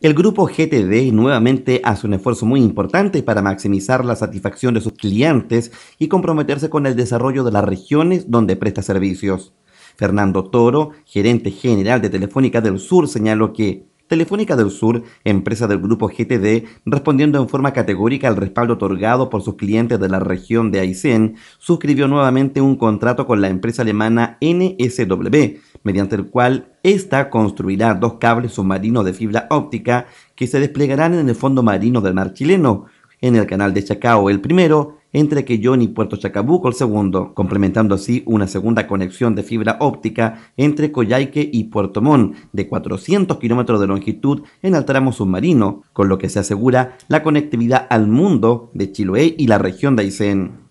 El grupo GTD nuevamente hace un esfuerzo muy importante para maximizar la satisfacción de sus clientes y comprometerse con el desarrollo de las regiones donde presta servicios. Fernando Toro, gerente general de Telefónica del Sur, señaló que Telefónica del Sur, empresa del grupo GTD, respondiendo en forma categórica al respaldo otorgado por sus clientes de la región de Aysén, suscribió nuevamente un contrato con la empresa alemana NSW, mediante el cual esta construirá dos cables submarinos de fibra óptica que se desplegarán en el fondo marino del mar chileno en el canal de Chacao el primero, entre Quellón y Puerto Chacabuco el segundo, complementando así una segunda conexión de fibra óptica entre Coyhaique y Puerto Montt de 400 kilómetros de longitud en el tramo submarino, con lo que se asegura la conectividad al mundo de Chiloé y la región de Aysén.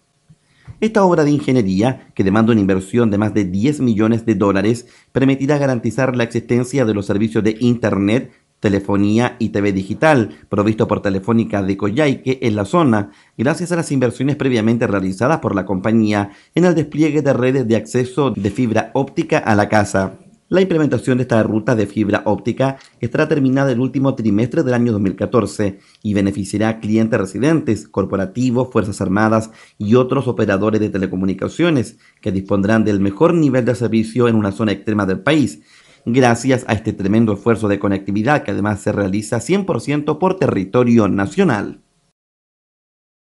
Esta obra de ingeniería, que demanda una inversión de más de 10 millones de dólares, permitirá garantizar la existencia de los servicios de Internet telefonía y TV digital, provisto por Telefónica de Coyhaique en la zona, gracias a las inversiones previamente realizadas por la compañía en el despliegue de redes de acceso de fibra óptica a la casa. La implementación de esta ruta de fibra óptica estará terminada el último trimestre del año 2014 y beneficiará a clientes residentes, corporativos, Fuerzas Armadas y otros operadores de telecomunicaciones que dispondrán del mejor nivel de servicio en una zona extrema del país, gracias a este tremendo esfuerzo de conectividad que además se realiza 100% por territorio nacional.